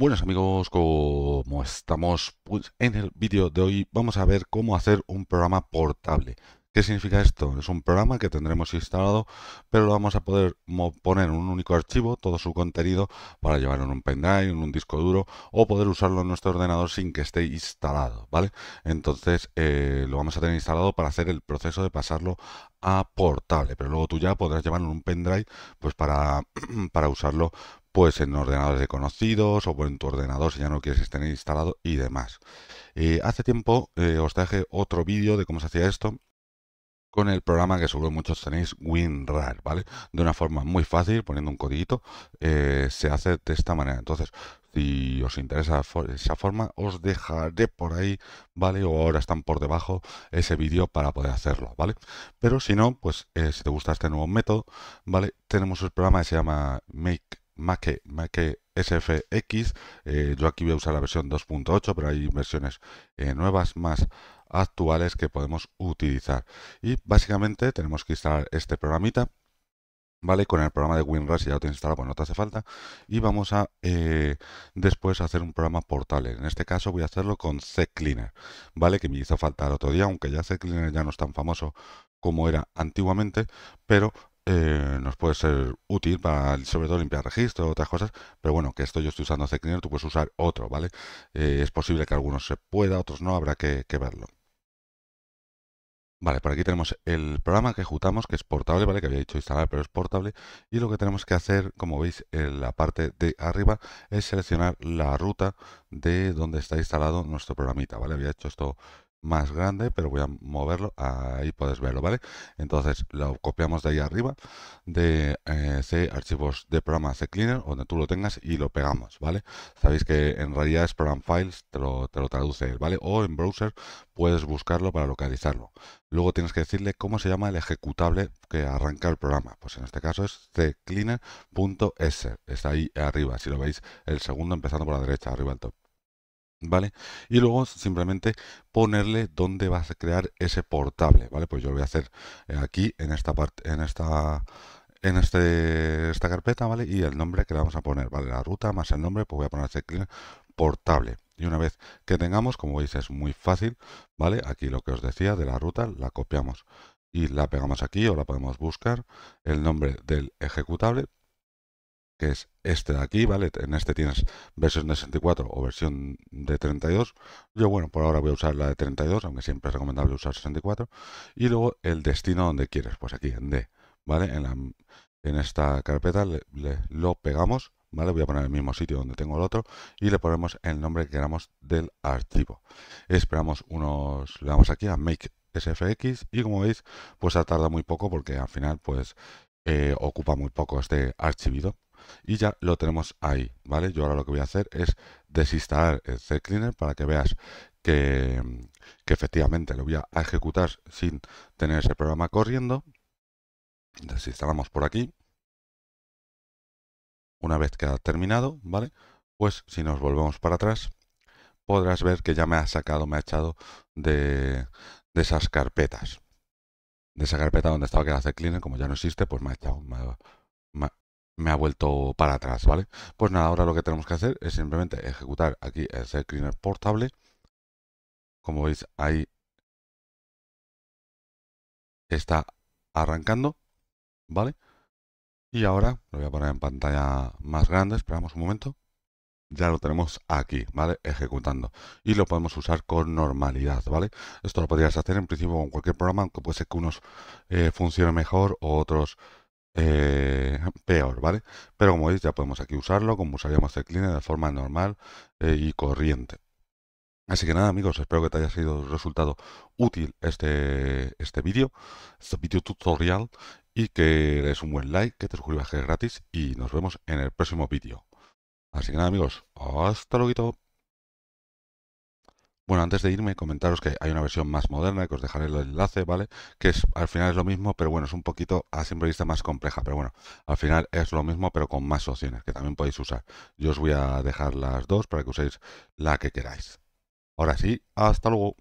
Buenos amigos, como estamos pues en el vídeo de hoy vamos a ver cómo hacer un programa portable. ¿Qué significa esto? Es un programa que tendremos instalado, pero lo vamos a poder poner en un único archivo, todo su contenido, para llevarlo en un pendrive, en un disco duro, o poder usarlo en nuestro ordenador sin que esté instalado, ¿vale? Entonces eh, lo vamos a tener instalado para hacer el proceso de pasarlo a portable, pero luego tú ya podrás llevarlo en un pendrive, pues para, para usarlo pues en ordenadores de conocidos o en tu ordenador si ya no quieres tener instalado y demás. Eh, hace tiempo eh, os traje otro vídeo de cómo se hacía esto con el programa que seguro muchos tenéis, WinRAR, ¿vale? De una forma muy fácil, poniendo un codiguito, eh, se hace de esta manera. Entonces, si os interesa esa forma, os dejaré por ahí, ¿vale? O ahora están por debajo ese vídeo para poder hacerlo, ¿vale? Pero si no, pues si te gusta este nuevo método, ¿vale? Tenemos el programa que se llama Make más que SFX. Eh, yo aquí voy a usar la versión 2.8, pero hay versiones eh, nuevas más actuales que podemos utilizar. Y básicamente tenemos que instalar este programita. ¿Vale? Con el programa de WinRAR, si ya lo tienes instalado, pues no te hace falta. Y vamos a eh, después hacer un programa portable. En este caso voy a hacerlo con CCleaner, ¿vale? Que me hizo falta el otro día, aunque ya CCleaner ya no es tan famoso como era antiguamente, pero eh, nos puede ser útil para, sobre todo, limpiar registro, otras cosas. Pero bueno, que esto yo estoy usando CCleaner, tú puedes usar otro, ¿vale? Eh, es posible que algunos se pueda, otros no, habrá que, verlo. Vale, por aquí tenemos el programa que ejecutamos, que es portable, ¿vale? Que había dicho instalar, pero es portable. Y lo que tenemos que hacer, como veis en la parte de arriba, es seleccionar la ruta de donde está instalado nuestro programita, ¿vale? Había hecho esto más grande, pero voy a moverlo, ahí puedes verlo, ¿vale? Entonces lo copiamos de ahí arriba, de eh, C, archivos de programa C Cleaner, donde tú lo tengas y lo pegamos, ¿vale? Sabéis que en realidad es program files, te lo, te lo traduce, ¿vale? O en browser puedes buscarlo para localizarlo. Luego tienes que decirle cómo se llama el ejecutable que arranca el programa. Pues en este caso es ccleaner.eser, está ahí arriba, si lo veis, el segundo empezando por la derecha, arriba al top. ¿Vale? Y luego simplemente ponerle dónde vas a crear ese portable, ¿vale? Pues yo lo voy a hacer eh, aquí en esta parte, en esta en este, esta carpeta, ¿vale? Y el nombre que le vamos a poner, ¿vale? La ruta más el nombre, pues voy a poner ese portable. Y una vez que tengamos, como veis es muy fácil, ¿vale? Aquí lo que os decía de la ruta, la copiamos y la pegamos aquí o la podemos buscar, el nombre del ejecutable, que es este de aquí, ¿vale? En este tienes versión de 64 o versión de 32. Yo, bueno, por ahora voy a usar la de 32, aunque siempre es recomendable usar 64. Y luego el destino donde quieres, pues aquí en D, ¿vale? En, la, en esta carpeta lo pegamos, ¿vale? Voy a poner el mismo sitio donde tengo el otro y le ponemos el nombre que queramos del archivo. Esperamos unos, le damos aquí a Make SFX y como veis, pues ha tardado muy poco porque al final, pues... Eh, ocupa muy poco este archivido y ya lo tenemos ahí, ¿vale? Yo ahora lo que voy a hacer es desinstalar el Zcleaner Cleaner para que veas que, que efectivamente lo voy a ejecutar sin tener ese programa corriendo. Desinstalamos por aquí. Una vez que ha terminado, ¿vale? Pues si nos volvemos para atrás, podrás ver que ya me ha sacado, me ha echado de, de esas carpetas. De esa carpeta donde estaba que era C como ya no existe, pues me ha echado, me ha vuelto para atrás, ¿vale? Pues nada, ahora lo que tenemos que hacer es simplemente ejecutar aquí el set portable. Como veis, ahí está arrancando, ¿vale? Y ahora lo voy a poner en pantalla más grande, esperamos un momento. Ya lo tenemos aquí, ¿vale? Ejecutando. Y lo podemos usar con normalidad, ¿vale? Esto lo podrías hacer en principio con cualquier programa, aunque puede ser que unos eh, funcionen mejor o otros eh, peor, ¿vale? Pero como veis ya podemos aquí usarlo como usaríamos el cleaner de forma normal eh, y corriente. Así que nada amigos, espero que te haya sido resultado útil este, este vídeo, este vídeo tutorial y que des un buen like, que te suscribas que es gratis y nos vemos en el próximo vídeo. Así que nada amigos, hasta luego. Bueno, antes de irme, comentaros que hay una versión más moderna, que os dejaré el enlace, ¿vale? Que es, al final es lo mismo, pero bueno, es un poquito a simple vista más compleja, pero bueno, al final es lo mismo, pero con más opciones que también podéis usar. Yo os voy a dejar las dos para que uséis la que queráis. Ahora sí, hasta luego.